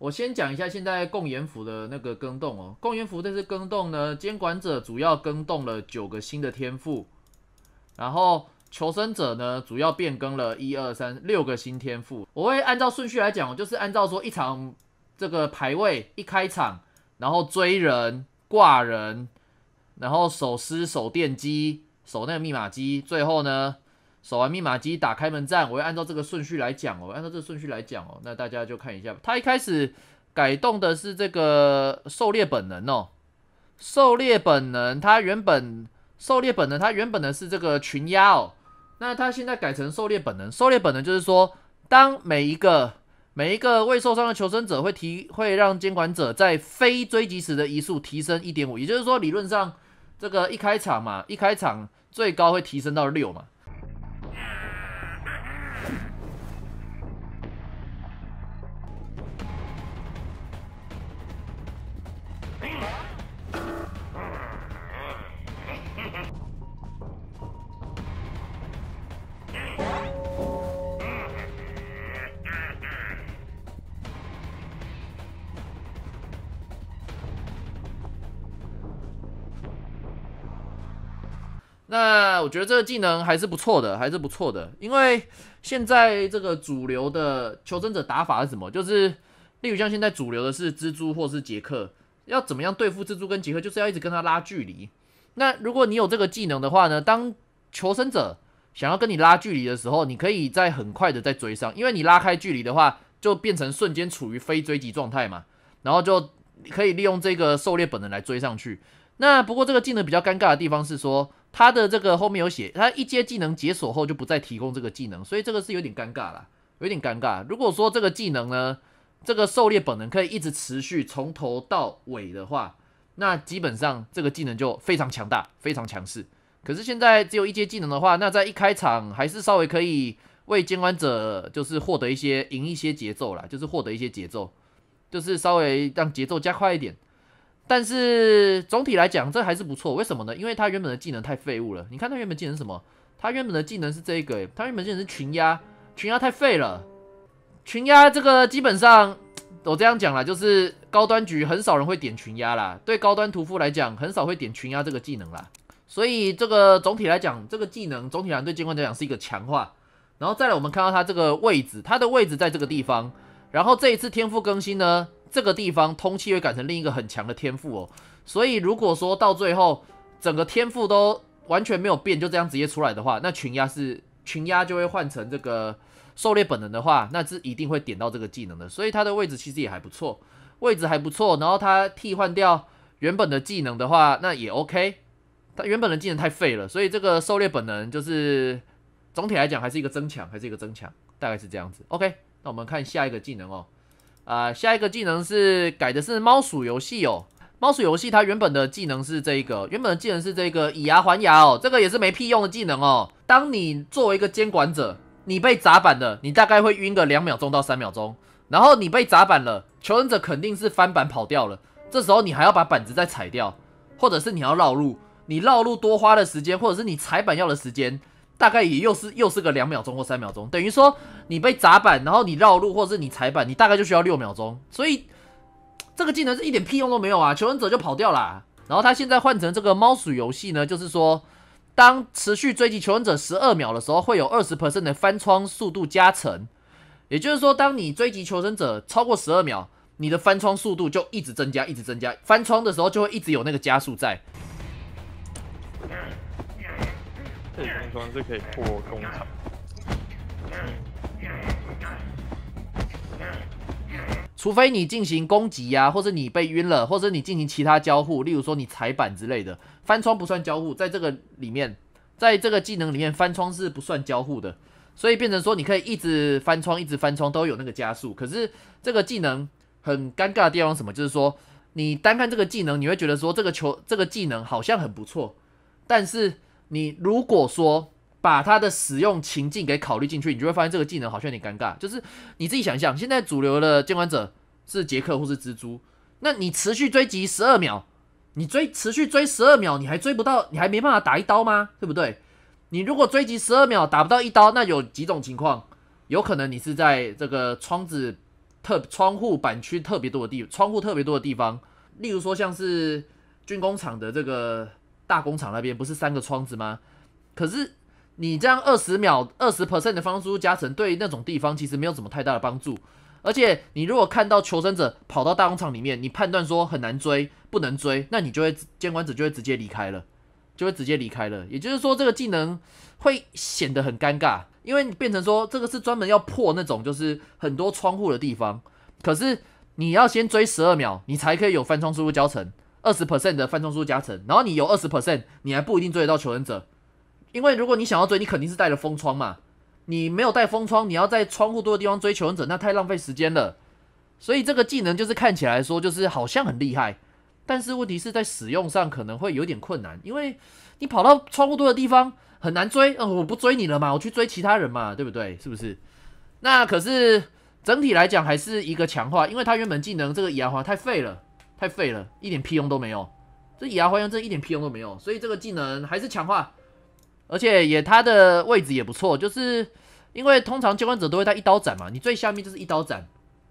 我先讲一下现在共研服的那个更动哦，共研服这次更动呢，监管者主要更动了九个新的天赋，然后求生者呢主要变更了一二三六个新天赋。我会按照顺序来讲，就是按照说一场这个排位一开场，然后追人挂人，然后手撕手电机手那个密码机，最后呢。守完密码机打开门站，我会按照这个顺序来讲哦，按照这个顺序来讲哦，那大家就看一下。他一开始改动的是这个狩猎本能哦，狩猎本能，它原本狩猎本能，它原本的是这个群压哦，那它现在改成狩猎本能。狩猎本能就是说，当每一个每一个未受伤的求生者会提会让监管者在非追击时的移速提升一点五，也就是说理论上这个一开场嘛，一开场最高会提升到六嘛。那我觉得这个技能还是不错的，还是不错的。因为现在这个主流的求生者打法是什么？就是例如像现在主流的是蜘蛛或是杰克，要怎么样对付蜘蛛跟杰克？就是要一直跟他拉距离。那如果你有这个技能的话呢，当求生者想要跟你拉距离的时候，你可以在很快的再追上，因为你拉开距离的话，就变成瞬间处于非追击状态嘛，然后就可以利用这个狩猎本能来追上去。那不过这个技能比较尴尬的地方是说。他的这个后面有写，他一阶技能解锁后就不再提供这个技能，所以这个是有点尴尬啦，有点尴尬。如果说这个技能呢，这个狩猎本能可以一直持续从头到尾的话，那基本上这个技能就非常强大，非常强势。可是现在只有一阶技能的话，那在一开场还是稍微可以为监管者就是获得一些赢一些节奏啦，就是获得一些节奏，就是稍微让节奏加快一点。但是总体来讲，这还是不错。为什么呢？因为他原本的技能太废物了。你看他原本技能是什么？他原本的技能是这个，他原本技能是群压，群压太废了。群压这个基本上我这样讲啦，就是高端局很少人会点群压啦。对高端屠夫来讲，很少会点群压这个技能啦。所以这个总体来讲，这个技能总体来讲对管者来讲是一个强化。然后再来，我们看到他这个位置，他的位置在这个地方。然后这一次天赋更新呢？这个地方通气会改成另一个很强的天赋哦，所以如果说到最后整个天赋都完全没有变，就这样直接出来的话，那群压是群压就会换成这个狩猎本能的话，那是一定会点到这个技能的。所以它的位置其实也还不错，位置还不错。然后它替换掉原本的技能的话，那也 OK。它原本的技能太废了，所以这个狩猎本能就是总体来讲还是一个增强，还是一个增强，大概是这样子。OK，那我们看下一个技能哦。啊，下一个技能是改的是猫鼠游戏哦。猫鼠游戏它原本的技能是这个，原本的技能是这个以牙还牙哦。这个也是没屁用的技能哦。当你作为一个监管者，你被砸板了，你大概会晕个两秒钟到三秒钟。然后你被砸板了，求生者肯定是翻板跑掉了。这时候你还要把板子再踩掉，或者是你要绕路，你绕路多花的时间，或者是你踩板要的时间。大概也又是又是个两秒钟或三秒钟，等于说你被砸板，然后你绕路，或是你踩板，你大概就需要六秒钟。所以这个技能是一点屁用都没有啊！求生者就跑掉啦。然后他现在换成这个猫鼠游戏呢，就是说当持续追击求生者十二秒的时候，会有二十 percent 的翻窗速度加成。也就是说，当你追击求生者超过十二秒，你的翻窗速度就一直增加，一直增加。翻窗的时候就会一直有那个加速在。工窗是可以破工厂，除非你进行攻击呀，或者你被晕了，或者你进行其他交互，例如说你踩板之类的，翻窗不算交互，在这个里面，在这个技能里面，翻窗是不算交互的，所以变成说你可以一直翻窗，一直翻窗都有那个加速。可是这个技能很尴尬的地方什么，就是说你单看这个技能，你会觉得说这个球这个技能好像很不错，但是。你如果说把它的使用情境给考虑进去，你就会发现这个技能好像有点尴尬。就是你自己想一想，现在主流的监管者是杰克或是蜘蛛，那你持续追击十二秒，你追持续追十二秒，你还追不到，你还没办法打一刀吗？对不对？你如果追击十二秒打不到一刀，那有几种情况，有可能你是在这个窗子特窗户板区特别多的地窗户特别多的地方，例如说像是军工厂的这个。大工厂那边不是三个窗子吗？可是你这样二十秒、二十 percent 的方输入加成，对那种地方其实没有什么太大的帮助。而且你如果看到求生者跑到大工厂里面，你判断说很难追，不能追，那你就会监管者就会直接离开了，就会直接离开了。也就是说，这个技能会显得很尴尬，因为变成说这个是专门要破那种就是很多窗户的地方，可是你要先追十二秒，你才可以有翻窗输入加成。二十 percent 的翻窗数加成，然后你有二十 percent，你还不一定追得到求生者，因为如果你想要追，你肯定是带了封窗嘛，你没有带封窗，你要在窗户多的地方追求生者，那太浪费时间了。所以这个技能就是看起来说就是好像很厉害，但是问题是在使用上可能会有点困难，因为你跑到窗户多的地方很难追，嗯，我不追你了嘛，我去追其他人嘛，对不对？是不是？那可是整体来讲还是一个强化，因为他原本技能这个牙花太废了。太废了，一点屁用都没有。这野牙还原真一点屁用都没有。所以这个技能还是强化，而且也它的位置也不错。就是因为通常监管者都会带一刀斩嘛，你最下面就是一刀斩，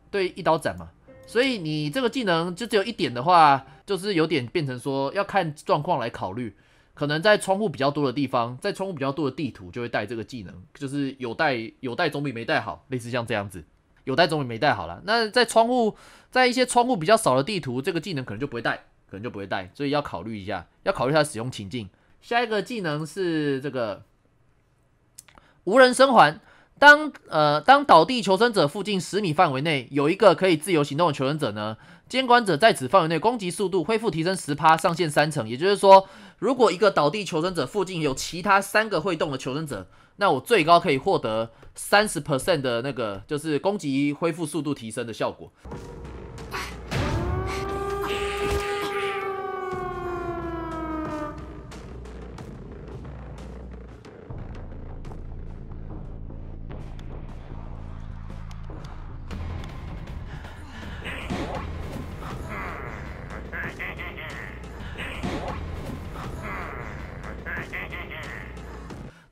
对，一刀斩嘛。所以你这个技能就只有一点的话，就是有点变成说要看状况来考虑。可能在窗户比较多的地方，在窗户比较多的地图就会带这个技能，就是有带有带总比没带好，类似像这样子。有带总比没带好了。那在窗户，在一些窗户比较少的地图，这个技能可能就不会带，可能就不会带，所以要考虑一下，要考虑一下使用情境。下一个技能是这个无人生还。当呃，当倒地求生者附近十米范围内有一个可以自由行动的求生者呢，监管者在此范围内攻击速度恢复提升十趴，上限三成。也就是说，如果一个倒地求生者附近有其他三个会动的求生者，那我最高可以获得三十 percent 的那个就是攻击恢复速度提升的效果。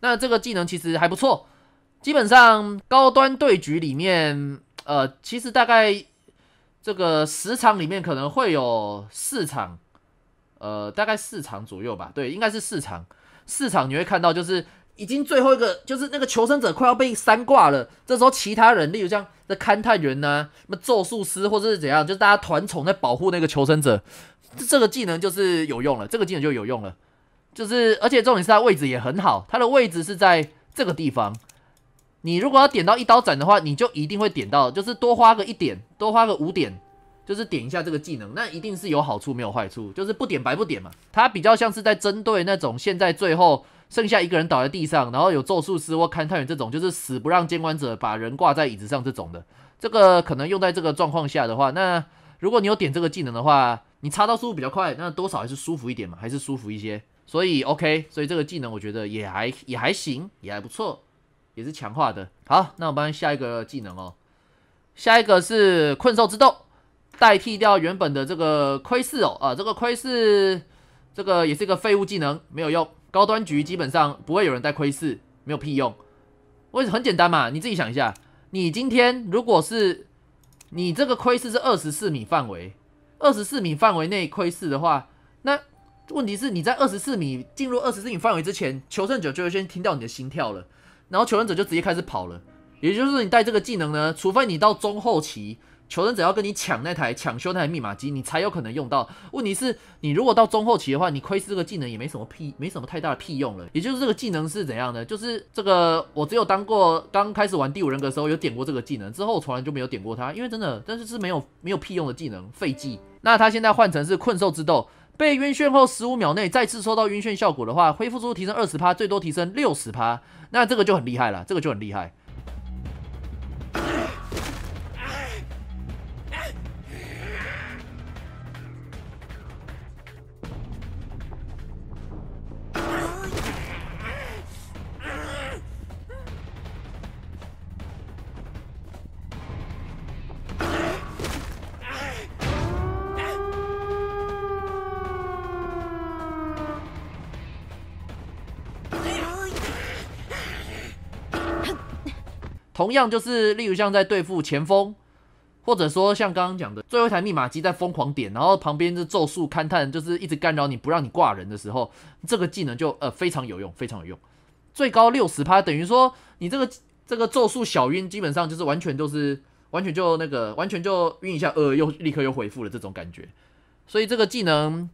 那这个技能其实还不错，基本上高端对局里面，呃，其实大概这个十场里面可能会有四场，呃，大概四场左右吧。对，应该是四场。四场你会看到，就是已经最后一个，就是那个求生者快要被三挂了。这时候其他人，例如像这勘探员呢，那么咒术师或者是怎样，就是大家团宠在保护那个求生者，这个技能就是有用了。这个技能就有用了。就是，而且重点是他位置也很好，他的位置是在这个地方。你如果要点到一刀斩的话，你就一定会点到，就是多花个一点，多花个五点，就是点一下这个技能，那一定是有好处没有坏处，就是不点白不点嘛。它比较像是在针对那种现在最后剩下一个人倒在地上，然后有咒术师或勘探员这种，就是死不让监管者把人挂在椅子上这种的。这个可能用在这个状况下的话，那如果你有点这个技能的话，你插刀速度比较快，那多少还是舒服一点嘛，还是舒服一些。所以 OK，所以这个技能我觉得也还也还行，也还不错，也是强化的。好，那我们下一个技能哦，下一个是困兽之斗，代替掉原本的这个窥视哦啊，这个窥视这个也是一个废物技能，没有用。高端局基本上不会有人带窥视，没有屁用。为也很简单嘛，你自己想一下，你今天如果是你这个窥视是二十四米范围，二十四米范围内窥视的话，那。问题是你在二十四米进入二十四米范围之前，求生者就会先听到你的心跳了，然后求生者就直接开始跑了。也就是说，你带这个技能呢，除非你到中后期，求生者要跟你抢那台抢修那台密码机，你才有可能用到。问题是，你如果到中后期的话，你窥视这个技能也没什么屁，没什么太大的屁用了。也就是这个技能是怎样的？就是这个我只有当过刚开始玩第五人格的时候有点过这个技能，之后从来就没有点过它，因为真的，但是是没有没有屁用的技能，废技。那它现在换成是困兽之斗。被晕眩后十五秒内再次收到晕眩效果的话，恢复速度提升二十%，最多提升六十%。那这个就很厉害了，这个就很厉害。同样就是，例如像在对付前锋，或者说像刚刚讲的，最后一台密码机在疯狂点，然后旁边这咒术勘探就是一直干扰你，不让你挂人的时候，这个技能就呃非常有用，非常有用，最高六十趴，等于说你这个这个咒术小晕，基本上就是完全就是完全就那个完全就晕一下，呃又立刻又恢复了这种感觉。所以这个技能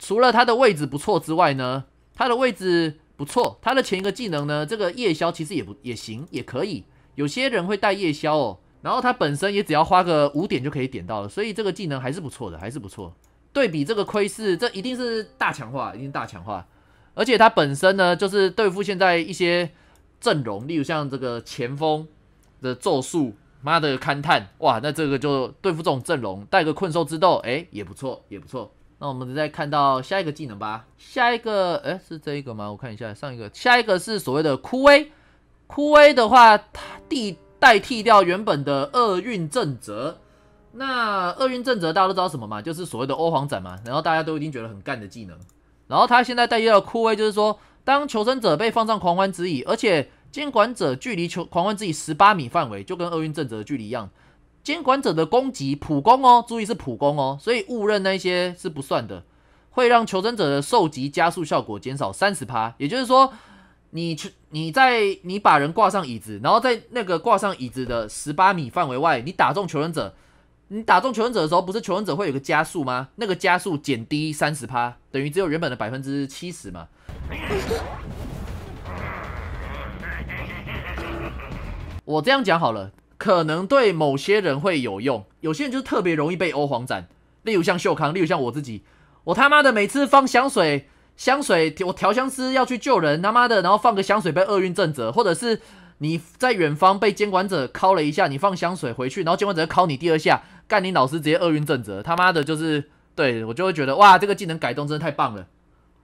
除了它的位置不错之外呢，它的位置不错，它的前一个技能呢，这个夜宵其实也不也行，也可以。有些人会带夜宵哦，然后他本身也只要花个五点就可以点到了，所以这个技能还是不错的，还是不错。对比这个窥视，这一定是大强化，一定大强化。而且它本身呢，就是对付现在一些阵容，例如像这个前锋的咒术，妈的勘探，哇，那这个就对付这种阵容，带个困兽之斗，哎，也不错，也不错。那我们再看到下一个技能吧，下一个，哎，是这一个吗？我看一下，上一个，下一个是所谓的枯萎。枯威的话，它替代替掉原本的厄运正则。那厄运正则大家都知道什么嘛？就是所谓的欧皇斩嘛。然后大家都已经觉得很干的技能。然后他现在代替了枯威，就是说，当求生者被放上狂欢之椅，而且监管者距离求狂欢之椅十八米范围，就跟厄运正则的距离一样。监管者的攻击普攻哦，注意是普攻哦，所以误认那些是不算的，会让求生者的受击加速效果减少三十趴。也就是说。你去，你在，你把人挂上椅子，然后在那个挂上椅子的十八米范围外，你打中求生者，你打中求生者的时候，不是求生者会有个加速吗？那个加速减低三十趴，等于只有原本的百分之七十嘛。我这样讲好了，可能对某些人会有用，有些人就特别容易被欧皇斩，例如像秀康，例如像我自己，我他妈的每次放香水。香水，我调香师要去救人，他妈的，然后放个香水被厄运震折，或者是你在远方被监管者敲了一下，你放香水回去，然后监管者敲你第二下，干你老师直接厄运震折，他妈的，就是对我就会觉得哇，这个技能改动真的太棒了。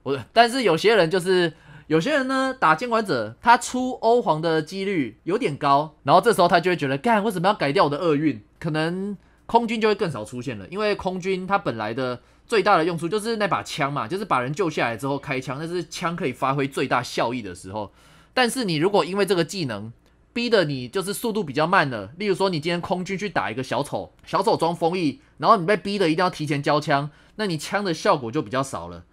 我，但是有些人就是有些人呢打监管者，他出欧皇的几率有点高，然后这时候他就会觉得干为什么要改掉我的厄运？可能空军就会更少出现了，因为空军他本来的。最大的用处就是那把枪嘛，就是把人救下来之后开枪，那是枪可以发挥最大效益的时候。但是你如果因为这个技能逼得你就是速度比较慢了，例如说你今天空军去打一个小丑，小丑装封印，然后你被逼的一定要提前交枪，那你枪的效果就比较少了。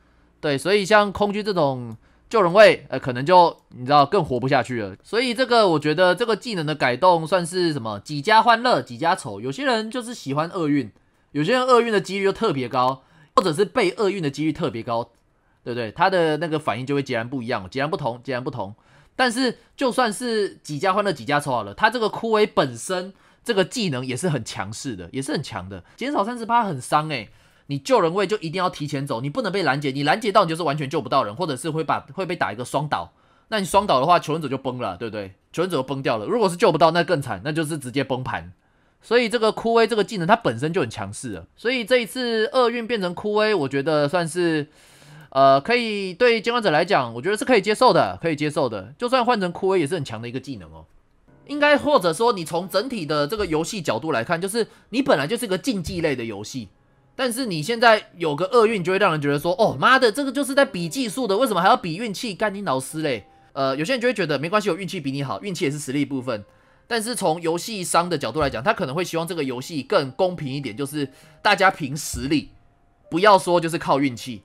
对，所以像空军这种救人位，呃，可能就你知道更活不下去了。所以这个我觉得这个技能的改动算是什么几家欢乐几家愁？有些人就是喜欢厄运，有些人厄运的几率就特别高。或者是被厄运的几率特别高，对不对？他的那个反应就会截然不一样，截然不同，截然不同。但是就算是几家欢乐几家愁好了，他这个枯萎本身这个技能也是很强势的，也是很强的，减少三十趴很伤诶，你救人位就一定要提前走，你不能被拦截，你拦截到你就是完全救不到人，或者是会把会被打一个双倒。那你双倒的话，求生者就崩了，对不对？求生者就崩掉了，如果是救不到那更惨，那就是直接崩盘。所以这个枯威这个技能它本身就很强势了，所以这一次厄运变成枯威，我觉得算是，呃，可以对监管者来讲，我觉得是可以接受的，可以接受的。就算换成枯威也是很强的一个技能哦。应该或者说你从整体的这个游戏角度来看，就是你本来就是个竞技类的游戏，但是你现在有个厄运，就会让人觉得说，哦妈的，这个就是在比技术的，为什么还要比运气？干你老事嘞。呃，有些人就会觉得没关系，我运气比你好，运气也是实力部分。但是从游戏商的角度来讲，他可能会希望这个游戏更公平一点，就是大家凭实力，不要说就是靠运气，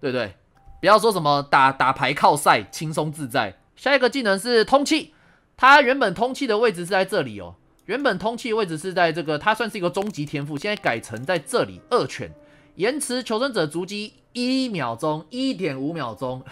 对不对？不要说什么打打牌靠赛，轻松自在。下一个技能是通气，它原本通气的位置是在这里哦，原本通气位置是在这个，它算是一个终极天赋，现在改成在这里。二犬延迟求生者足迹一秒钟、一点五秒钟、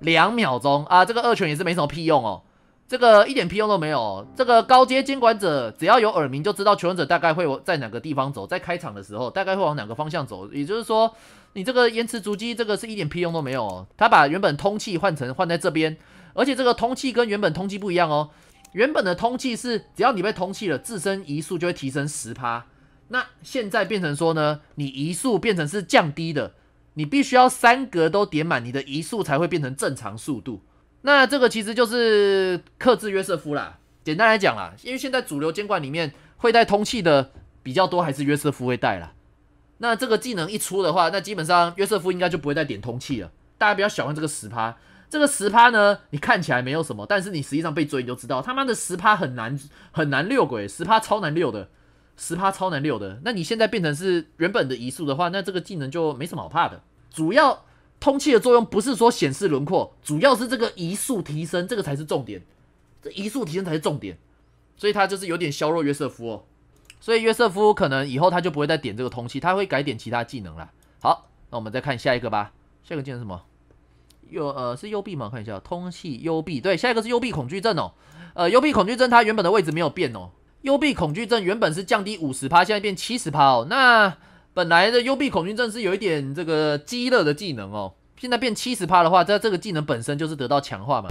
两秒钟啊，这个二犬也是没什么屁用哦。这个一点屁用都没有。这个高阶监管者只要有耳鸣就知道求生者大概会往在哪个地方走，在开场的时候大概会往哪个方向走。也就是说，你这个延迟逐击这个是一点屁用都没有。他把原本通气换成换在这边，而且这个通气跟原本通气不一样哦。原本的通气是只要你被通气了，自身移速就会提升十趴。那现在变成说呢，你移速变成是降低的，你必须要三格都点满，你的移速才会变成正常速度。那这个其实就是克制约瑟夫啦。简单来讲啦，因为现在主流监管里面会带通气的比较多，还是约瑟夫会带啦。那这个技能一出的话，那基本上约瑟夫应该就不会再点通气了。大家不要小看这个十趴，这个十趴呢，你看起来没有什么，但是你实际上被追你就知道，他妈的十趴很难很难遛鬼，十趴超难遛的，十趴超难遛的。那你现在变成是原本的移速的话，那这个技能就没什么好怕的，主要。通气的作用不是说显示轮廓，主要是这个移速提升，这个才是重点。这移速提升才是重点，所以他就是有点削弱约瑟夫哦。所以约瑟夫可能以后他就不会再点这个通气，他会改点其他技能了。好，那我们再看下一个吧。下一个技能什么？右呃是幽闭吗？看一下，通气幽闭，对，下一个是幽闭恐惧症哦。呃，幽闭恐惧症它原本的位置没有变哦。幽闭恐惧症原本是降低五十趴，现在变七十趴哦。那本来的幽闭恐惧症是有一点这个饥饿的技能哦，现在变七十趴的话，在这个技能本身就是得到强化嘛。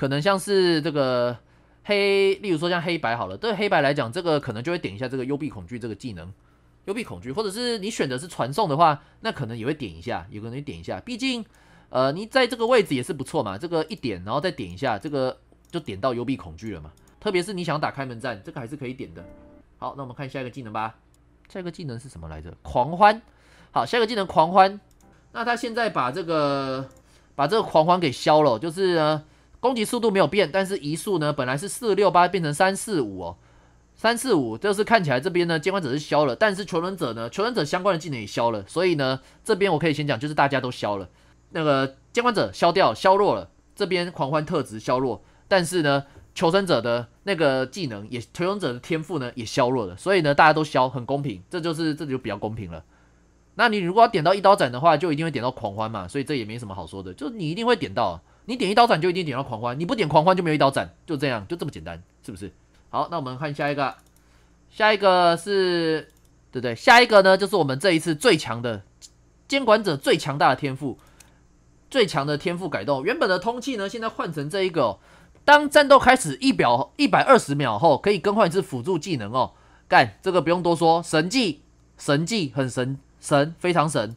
可能像是这个黑，例如说像黑白好了，对黑白来讲，这个可能就会点一下这个幽闭恐惧这个技能，幽闭恐惧，或者是你选择是传送的话，那可能也会点一下，有可能点一下，毕竟呃你在这个位置也是不错嘛，这个一点然后再点一下，这个就点到幽闭恐惧了嘛，特别是你想打开门战，这个还是可以点的。好，那我们看下一个技能吧，下一个技能是什么来着？狂欢。好，下一个技能狂欢，那他现在把这个把这个狂欢给消了，就是呢。攻击速度没有变，但是移速呢？本来是四六八变成三四五哦，三四五。就是看起来这边呢，监管者是消了，但是求生者呢，求生者相关的技能也消了，所以呢，这边我可以先讲，就是大家都消了，那个监管者消掉，消弱了，这边狂欢特质消弱，但是呢，求生者的那个技能也，求生者的天赋呢也消弱了，所以呢，大家都消，很公平，这就是这就比较公平了。那你如果要点到一刀斩的话，就一定会点到狂欢嘛，所以这也没什么好说的，就你一定会点到。你点一刀斩就一定点到狂欢，你不点狂欢就没有一刀斩，就这样，就这么简单，是不是？好，那我们看下一个，下一个是对不对？下一个呢，就是我们这一次最强的监管者最强大的天赋，最强的天赋改动，原本的通气呢，现在换成这一个，当战斗开始一秒一百二十秒后，可以更换一次辅助技能哦。干，这个不用多说，神技，神技，很神，神，非常神。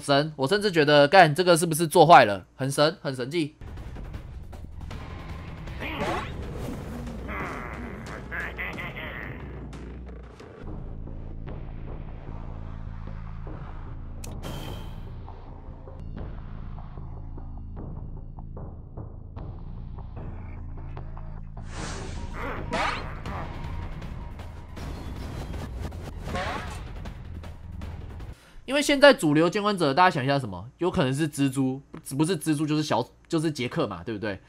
神！我甚至觉得干这个是不是做坏了？很神，很神迹。现在主流监管者，大家想一下，什么有可能是蜘蛛？不是蜘蛛就是小，就是杰克嘛，对不对？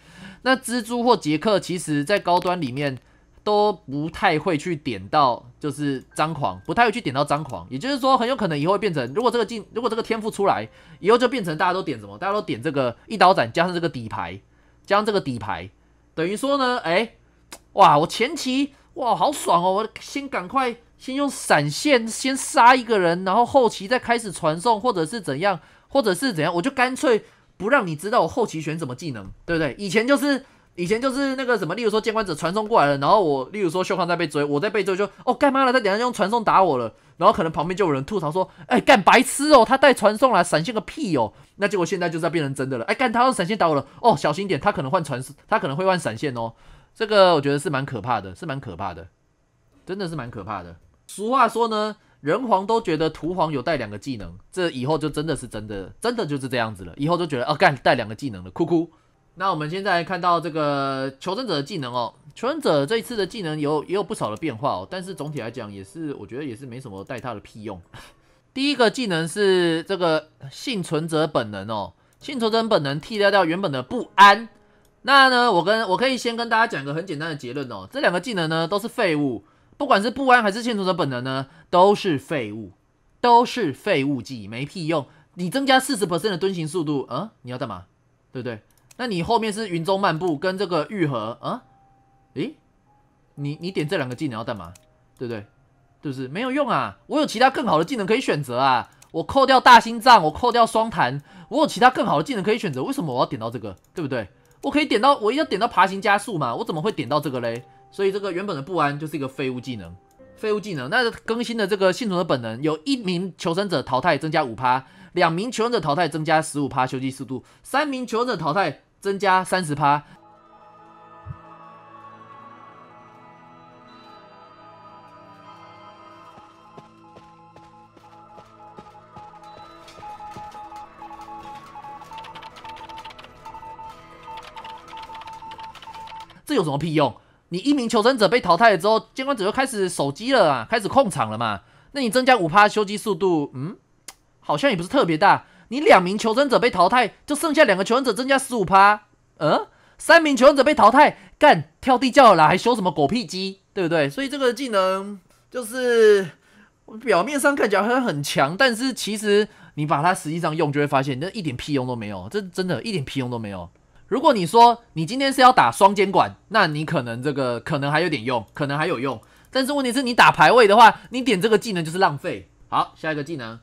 那蜘蛛或杰克，其实在高端里面都不太会去点到，就是张狂，不太会去点到张狂。也就是说，很有可能以后会变成，如果这个进，如果这个天赋出来以后，就变成大家都点什么？大家都点这个一刀斩，加上这个底牌，加上这个底牌，等于说呢，哎，哇，我前期哇好爽哦，我先赶快。先用闪现先杀一个人，然后后期再开始传送，或者是怎样，或者是怎样，我就干脆不让你知道我后期选什么技能，对不对？以前就是以前就是那个什么，例如说监管者传送过来了，然后我例如说秀康在被追，我在被追就哦干嘛了，他等下用传送打我了，然后可能旁边就有人吐槽说，哎干白痴哦，他带传送来闪现个屁哦，那结果现在就是在变成真的了，哎干他用闪现打我了，哦小心点，他可能换传送，他可能会换闪现哦，这个我觉得是蛮可怕的，是蛮可怕的，真的是蛮可怕的。俗话说呢，人皇都觉得屠皇有带两个技能，这以后就真的是真的，真的就是这样子了。以后就觉得哦，干带两个技能了，哭哭。那我们现在看到这个求生者的技能哦，求生者这一次的技能有也有不少的变化哦，但是总体来讲也是，我觉得也是没什么带他的屁用。第一个技能是这个幸存者本能哦，幸存者本能替代掉原本的不安。那呢，我跟我可以先跟大家讲个很简单的结论哦，这两个技能呢都是废物。不管是不安还是现存的本能呢，都是废物，都是废物技，没屁用。你增加四十的蹲行速度，嗯，你要干嘛？对不对？那你后面是云中漫步跟这个愈合啊？诶，你你点这两个技能要干嘛？对不对？对不是没有用啊？我有其他更好的技能可以选择啊！我扣掉大心脏，我扣掉双弹，我有其他更好的技能可以选择，为什么我要点到这个？对不对？我可以点到，我一定要点到爬行加速嘛？我怎么会点到这个嘞？所以这个原本的不安就是一个废物技能，废物技能。那更新的这个幸存的本能，有一名求生者淘汰增加五趴，两名求生者淘汰增加十五趴，休息速度，三名求生者淘汰增加三十趴。这有什么屁用？你一名求生者被淘汰了之后，监管者就开始守机了啊，开始控场了嘛？那你增加五趴修机速度，嗯，好像也不是特别大。你两名求生者被淘汰，就剩下两个求生者增加十五趴，嗯，三名求生者被淘汰，干跳地窖了，还修什么狗屁机，对不对？所以这个技能就是表面上看起来好像很强，但是其实你把它实际上用，就会发现这一点屁用都没有，这真的一点屁用都没有。如果你说你今天是要打双监管，那你可能这个可能还有点用，可能还有用。但是问题是你打排位的话，你点这个技能就是浪费。好，下一个技能，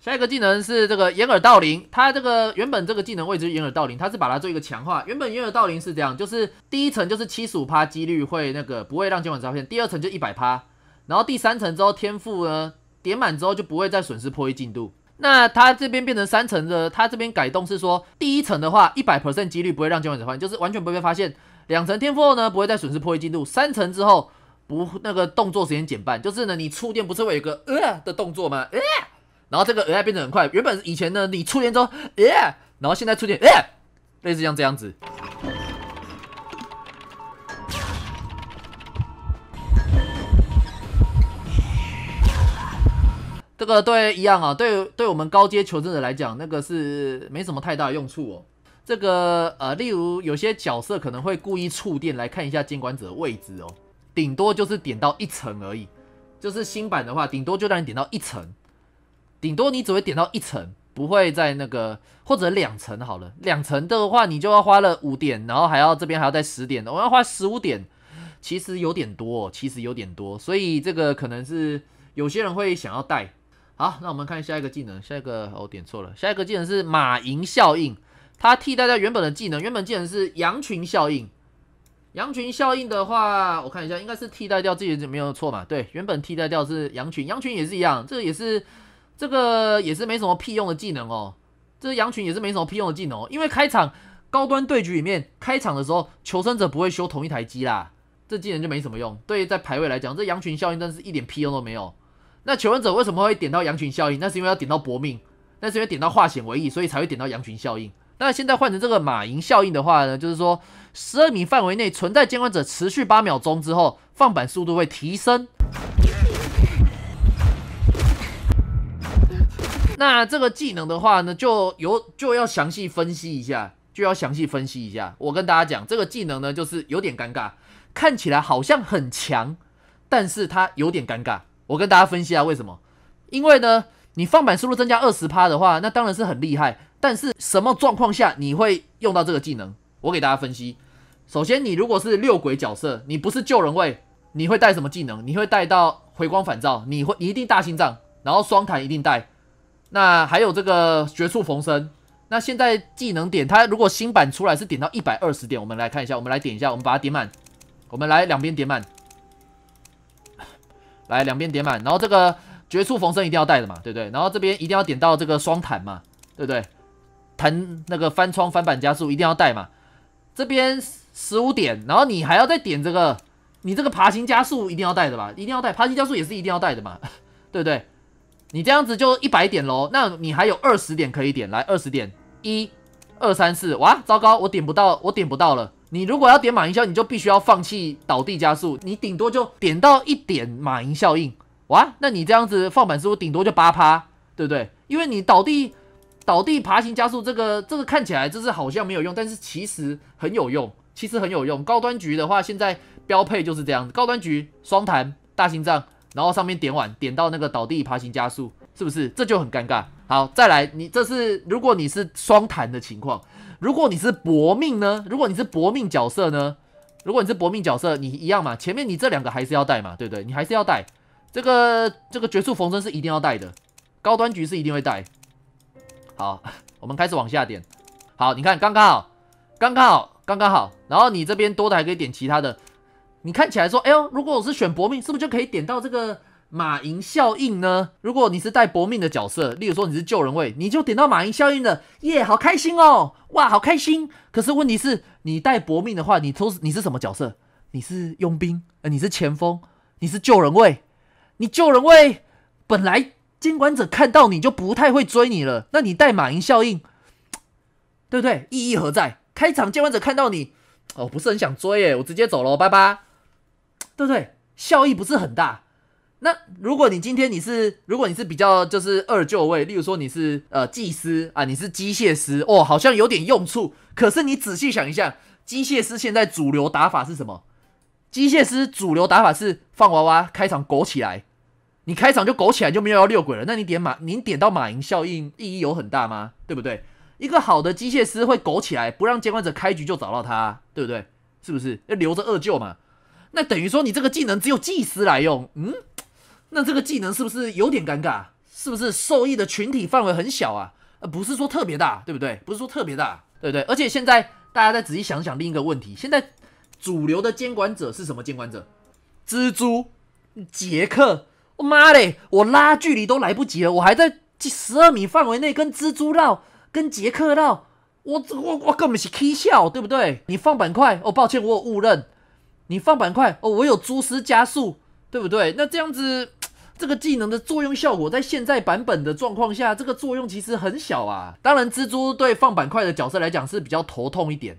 下一个技能是这个掩耳盗铃。它这个原本这个技能位置掩耳盗铃，它是把它做一个强化。原本掩耳盗铃是这样，就是第一层就是七十五趴几率会那个不会让监管发现，第二层就一百趴，然后第三层之后天赋呢点满之后就不会再损失破译进度。那他这边变成三层的，他这边改动是说，第一层的话，一百 percent 几率不会让监管者发现，就是完全不会被发现。两层天赋后呢，不会再损失破译进度。三层之后，不那个动作时间减半，就是呢，你触电不是会有一个呃的动作吗？呃，然后这个呃变得很快。原本以前呢，你触电之后，呃，然后现在触电，呃，类似像这样子。这个对一样啊，对对我们高阶求证者来讲，那个是没什么太大用处哦。这个呃，例如有些角色可能会故意触电来看一下监管者的位置哦，顶多就是点到一层而已。就是新版的话，顶多就让你点到一层，顶多你只会点到一层，不会在那个或者两层好了。两层的话，你就要花了五点，然后还要这边还要再十点，我要花十五点，其实有点多，其实有点多，所以这个可能是有些人会想要带。好，那我们看下一个技能，下一个哦点错了，下一个技能是马蝇效应，它替代掉原本的技能，原本技能是羊群效应。羊群效应的话，我看一下，应该是替代掉自己没有错嘛？对，原本替代掉是羊群，羊群也是一样，这个也是这个也是没什么屁用的技能哦。这羊群也是没什么屁用的技能哦，因为开场高端对局里面，开场的时候求生者不会修同一台机啦，这技能就没什么用。对于在排位来讲，这羊群效应真是一点屁用都没有。那求生者为什么会点到羊群效应？那是因为要点到搏命，那是因为点到化险为夷，所以才会点到羊群效应。那现在换成这个马蝇效应的话呢，就是说十二米范围内存在监管者，持续八秒钟之后，放板速度会提升。那这个技能的话呢，就有就要详细分析一下，就要详细分析一下。我跟大家讲，这个技能呢，就是有点尴尬，看起来好像很强，但是它有点尴尬。我跟大家分析啊，为什么？因为呢，你放板速度增加二十趴的话，那当然是很厉害。但是什么状况下你会用到这个技能？我给大家分析。首先，你如果是六鬼角色，你不是救人位，你会带什么技能？你会带到回光返照，你会一定大心脏，然后双弹一定带。那还有这个绝处逢生。那现在技能点，它如果新版出来是点到一百二十点，我们来看一下，我们来点一下，我们把它点满，我们来两边点满。来两边点满，然后这个绝处逢生一定要带的嘛，对不对？然后这边一定要点到这个双弹嘛，对不对？弹那个翻窗翻板加速一定要带嘛，这边十五点，然后你还要再点这个，你这个爬行加速一定要带的吧？一定要带爬行加速也是一定要带的嘛，对不对？你这样子就一百点喽，那你还有二十点可以点，来二十点，一、二、三、四，哇，糟糕，我点不到，我点不到了。你如果要点马赢效，你就必须要放弃倒地加速，你顶多就点到一点马赢效应哇，那你这样子放板数顶多就八趴，对不对？因为你倒地倒地爬行加速，这个这个看起来就是好像没有用，但是其实很有用，其实很有用。高端局的话，现在标配就是这样，子，高端局双弹大心脏，然后上面点碗点到那个倒地爬行加速，是不是这就很尴尬？好，再来，你这是如果你是双弹的情况。如果你是搏命呢？如果你是搏命角色呢？如果你是搏命角色，你一样嘛，前面你这两个还是要带嘛，对不对？你还是要带这个这个绝处逢生是一定要带的，高端局是一定会带。好，我们开始往下点。好，你看刚刚好，刚刚好，刚刚好。然后你这边多的还可以点其他的。你看起来说，哎呦，如果我是选搏命，是不是就可以点到这个？马蝇效应呢？如果你是带搏命的角色，例如说你是救人位，你就点到马蝇效应了，耶，好开心哦，哇，好开心。可是问题是你带搏命的话，你都是你是什么角色？你是佣兵？呃，你是前锋？你是救人位？你救人位，本来监管者看到你就不太会追你了，那你带马蝇效应，对不对？意义何在？开场监管者看到你，哦，不是很想追，诶，我直接走喽，拜拜，对不对？效益不是很大。那如果你今天你是，如果你是比较就是二舅位，例如说你是呃祭司啊，你是机械师哦，好像有点用处。可是你仔细想一下，机械师现在主流打法是什么？机械师主流打法是放娃娃开场苟起来。你开场就苟起来就没有要遛鬼了。那你点马，你点到马蝇效应意义有很大吗？对不对？一个好的机械师会苟起来，不让监管者开局就找到他，对不对？是不是要留着二舅嘛？那等于说你这个技能只有祭司来用，嗯？那这个技能是不是有点尴尬？是不是受益的群体范围很小啊？呃，不是说特别大，对不对？不是说特别大，对不对？而且现在大家再仔细想想另一个问题：现在主流的监管者是什么？监管者，蜘蛛、杰克。我妈嘞！我拉距离都来不及了，我还在十二米范围内跟蜘蛛绕、跟杰克绕，我我我根本是 K 笑，对不对？你放板块哦，抱歉我误认。你放板块哦，我有蛛丝加速，对不对？那这样子。这个技能的作用效果，在现在版本的状况下，这个作用其实很小啊。当然，蜘蛛对放板块的角色来讲是比较头痛一点，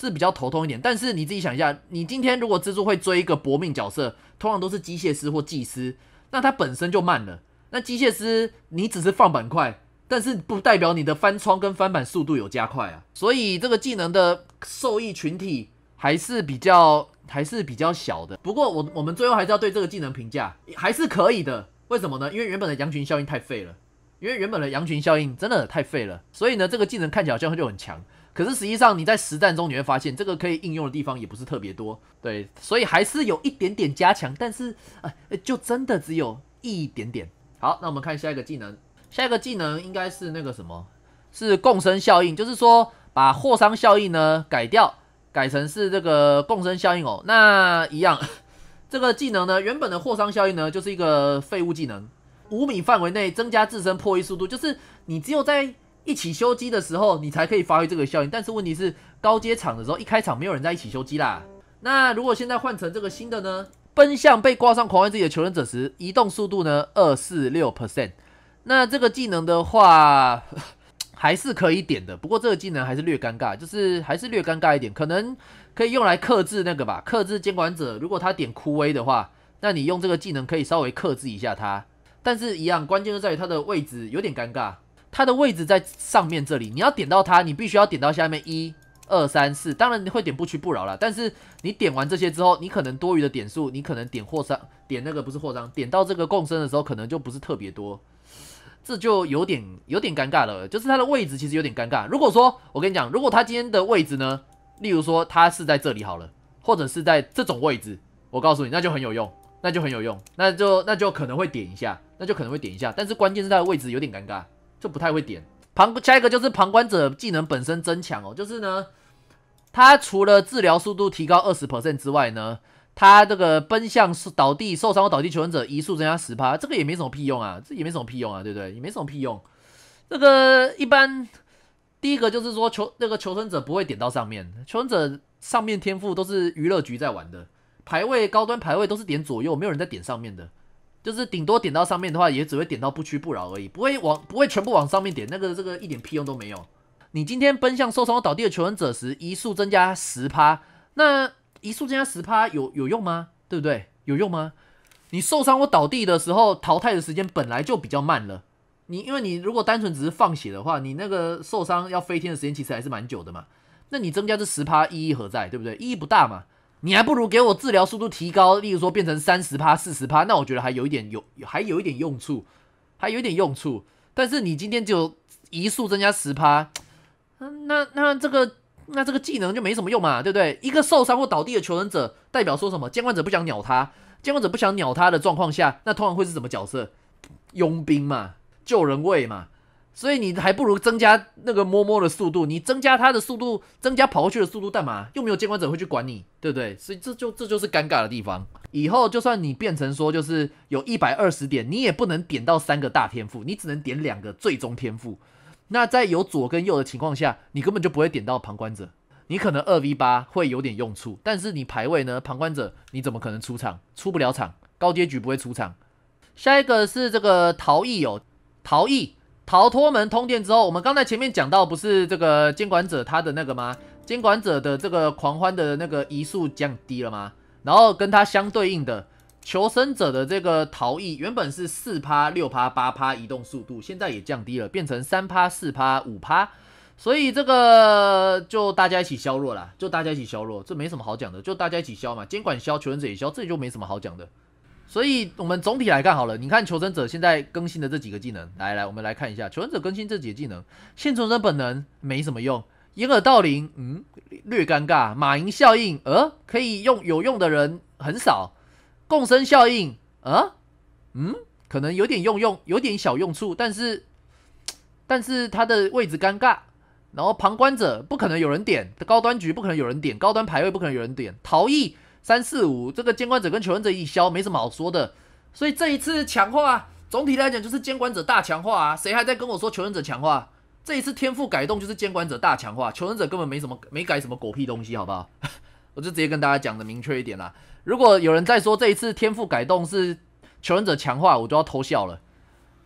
是比较头痛一点。但是你自己想一下，你今天如果蜘蛛会追一个搏命角色，通常都是机械师或技师，那它本身就慢了。那机械师你只是放板块，但是不代表你的翻窗跟翻板速度有加快啊。所以这个技能的受益群体还是比较。还是比较小的，不过我我们最后还是要对这个技能评价还是可以的，为什么呢？因为原本的羊群效应太废了，因为原本的羊群效应真的太废了，所以呢这个技能看起来好像就很强，可是实际上你在实战中你会发现这个可以应用的地方也不是特别多，对，所以还是有一点点加强，但是呃就真的只有一点点。好，那我们看下一个技能，下一个技能应该是那个什么？是共生效应，就是说把货商效应呢改掉。改成是这个共生效应哦，那一样，这个技能呢，原本的祸商效应呢，就是一个废物技能，五米范围内增加自身破译速度，就是你只有在一起修机的时候，你才可以发挥这个效应。但是问题是，高阶场的时候，一开场没有人在一起修机啦。那如果现在换成这个新的呢，奔向被挂上狂欢自己的求生者时，移动速度呢，二四六 percent。那这个技能的话。还是可以点的，不过这个技能还是略尴尬，就是还是略尴尬一点，可能可以用来克制那个吧，克制监管者。如果他点枯萎的话，那你用这个技能可以稍微克制一下他。但是，一样关键就在于他的位置有点尴尬，他的位置在上面这里，你要点到他，你必须要点到下面一二三四。当然你会点不屈不饶了，但是你点完这些之后，你可能多余的点数，你可能点货商点那个不是货商，点到这个共生的时候，可能就不是特别多。这就有点有点尴尬了，就是他的位置其实有点尴尬。如果说我跟你讲，如果他今天的位置呢，例如说他是在这里好了，或者是在这种位置，我告诉你，那就很有用，那就很有用，那就那就可能会点一下，那就可能会点一下。但是关键是他的位置有点尴尬，就不太会点。旁加一个就是旁观者技能本身增强哦，就是呢，他除了治疗速度提高二十 percent 之外呢。他这个奔向是倒地受伤或倒地求生者移速增加十趴，这个也没什么屁用啊，这也没什么屁用啊，对不对？也没什么屁用。这个一般第一个就是说求那个求生者不会点到上面，求生者上面天赋都是娱乐局在玩的，排位高端排位都是点左右，没有人在点上面的，就是顶多点到上面的话，也只会点到不屈不饶而已，不会往不会全部往上面点。那个这个一点屁用都没有。你今天奔向受伤或倒地的求生者时，移速增加十趴，那。移速增加十趴有有用吗？对不对？有用吗？你受伤或倒地的时候淘汰的时间本来就比较慢了。你因为你如果单纯只是放血的话，你那个受伤要飞天的时间其实还是蛮久的嘛。那你增加这十趴意义何在？对不对？意义不大嘛。你还不如给我治疗速度提高，例如说变成三十趴、四十趴，那我觉得还有一点有，还有一点用处，还有一点用处。但是你今天就移速增加十趴，那那这个。那这个技能就没什么用嘛，对不对？一个受伤或倒地的求生者代表说什么？监管者不想鸟他，监管者不想鸟他的状况下，那通常会是什么角色？佣兵 嘛，救人位嘛。所以你还不如增加那个摸摸的速度，你增加他的速度，增加跑过去的速度，干嘛？又没有监管者会去管你，对不对？所以这就这就是尴尬的地方。以后就算你变成说就是有一百二十点，你也不能点到三个大天赋，你只能点两个最终天赋。那在有左跟右的情况下，你根本就不会点到旁观者，你可能二 v 八会有点用处，但是你排位呢，旁观者你怎么可能出场？出不了场，高阶局不会出场。下一个是这个逃逸哦，逃逸，逃脱门通电之后，我们刚才前面讲到不是这个监管者他的那个吗？监管者的这个狂欢的那个移速降低了吗？然后跟他相对应的。求生者的这个逃逸原本是四趴、六趴、八趴移动速度，现在也降低了，变成三趴、四趴、五趴。所以这个就大家一起削弱了，就大家一起削弱，这没什么好讲的，就大家一起削嘛。监管削，求生者也削，这就没什么好讲的。所以我们总体来看好了，你看求生者现在更新的这几个技能，来来，我们来看一下求生者更新这几个技能：现存者本能没什么用，掩耳盗铃，嗯，略尴尬；马蝇效应，呃，可以用有用的人很少。共生效应啊，嗯，可能有点用用，有点小用处，但是，但是它的位置尴尬，然后旁观者不可能有人点，高端局不可能有人点，高端排位不可能有人点，逃逸三四五这个监管者跟求生者一消，没什么好说的，所以这一次强化，总体来讲就是监管者大强化啊，谁还在跟我说求生者强化？这一次天赋改动就是监管者大强化，求生者根本没什么没改什么狗屁东西，好不好？我就直接跟大家讲的明确一点啦。如果有人再说这一次天赋改动是求生者强化，我就要偷笑了。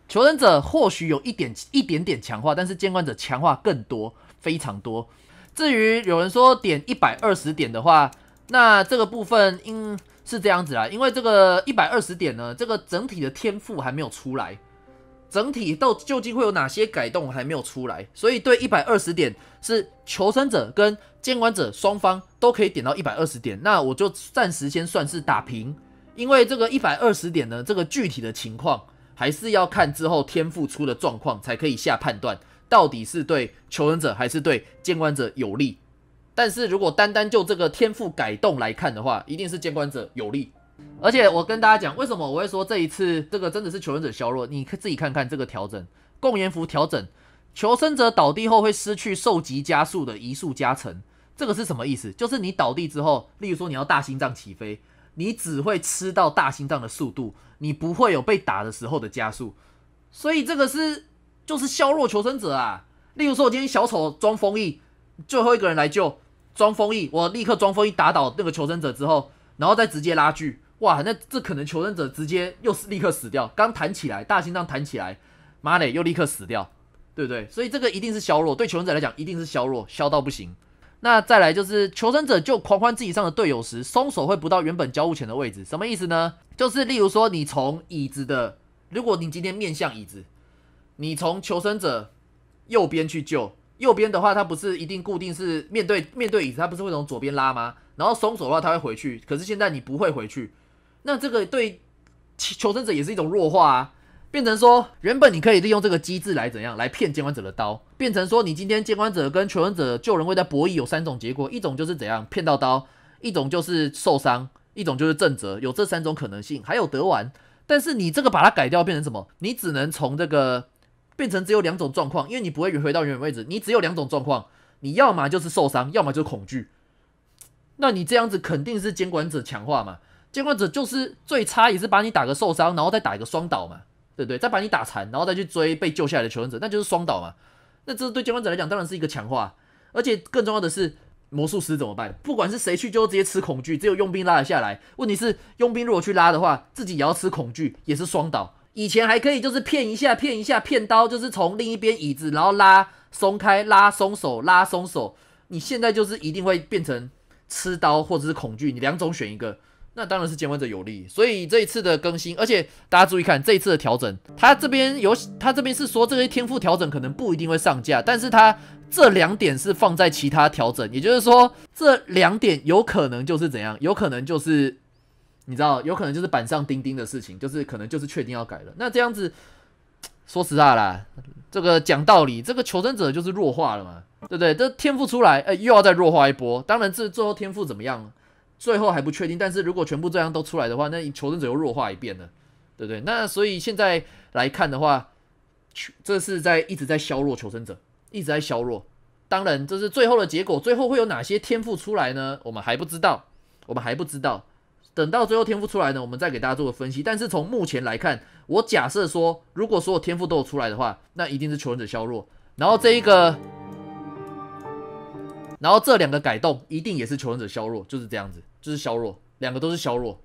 求生者或许有一点一点点强化，但是监管者强化更多，非常多。至于有人说点一百二十点的话，那这个部分应是这样子啦，因为这个一百二十点呢，这个整体的天赋还没有出来。整体到究竟会有哪些改动还没有出来，所以对一百二十点是求生者跟监管者双方都可以点到一百二十点，那我就暂时先算是打平。因为这个一百二十点呢，这个具体的情况还是要看之后天赋出的状况才可以下判断，到底是对求生者还是对监管者有利。但是如果单单就这个天赋改动来看的话，一定是监管者有利。而且我跟大家讲，为什么我会说这一次这个真的是求生者削弱？你自己看看这个调整，共研服调整，求生者倒地后会失去受击加速的移速加成，这个是什么意思？就是你倒地之后，例如说你要大心脏起飞，你只会吃到大心脏的速度，你不会有被打的时候的加速。所以这个是就是削弱求生者啊。例如说我今天小丑装封印，最后一个人来救，装封印，我立刻装封印打倒那个求生者之后。然后再直接拉锯，哇，那这可能求生者直接又是立刻死掉，刚弹起来，大心脏弹起来，妈嘞，又立刻死掉，对不对？所以这个一定是削弱，对求生者来讲一定是削弱，削到不行。那再来就是求生者救狂欢自己上的队友时，松手会不到原本交互前的位置，什么意思呢？就是例如说你从椅子的，如果你今天面向椅子，你从求生者右边去救。右边的话，它不是一定固定是面对面对椅子，它不是会从左边拉吗？然后松手的话，它会回去。可是现在你不会回去，那这个对求生者也是一种弱化啊，变成说原本你可以利用这个机制来怎样来骗监管者的刀，变成说你今天监管者跟求生者救人会在博弈，有三种结果：一种就是怎样骗到刀，一种就是受伤，一种就是正则，有这三种可能性，还有得完。但是你这个把它改掉，变成什么？你只能从这个。变成只有两种状况，因为你不会回到原位置，你只有两种状况，你要么就是受伤，要么就是恐惧。那你这样子肯定是监管者强化嘛？监管者就是最差也是把你打个受伤，然后再打一个双倒嘛，对不对？再把你打残，然后再去追被救下来的求生者，那就是双倒嘛。那这对监管者来讲当然是一个强化，而且更重要的是魔术师怎么办？不管是谁去，就直接吃恐惧，只有佣兵拉了下来。问题是佣兵如果去拉的话，自己也要吃恐惧，也是双倒。以前还可以，就是骗一下，骗一下，骗刀，就是从另一边椅子，然后拉松开，拉松手，拉松手。你现在就是一定会变成吃刀或者是恐惧，你两种选一个，那当然是监管者有利。所以这一次的更新，而且大家注意看这一次的调整，他这边有，他这边是说这些天赋调整可能不一定会上架，但是他这两点是放在其他调整，也就是说这两点有可能就是怎样，有可能就是。你知道，有可能就是板上钉钉的事情，就是可能就是确定要改了。那这样子，说实话啦，这个讲道理，这个求生者就是弱化了嘛，对不对？这天赋出来，哎，又要再弱化一波。当然，这最后天赋怎么样，最后还不确定。但是如果全部这样都出来的话，那求生者又弱化一遍了，对不对？那所以现在来看的话，这是在一直在削弱求生者，一直在削弱。当然，这是最后的结果，最后会有哪些天赋出来呢？我们还不知道，我们还不知道。等到最后天赋出来呢，我们再给大家做个分析。但是从目前来看，我假设说，如果所有天赋都有出来的话，那一定是求生者削弱。然后这一个，然后这两个改动一定也是求生者削弱，就是这样子，就是削弱，两个都是削弱。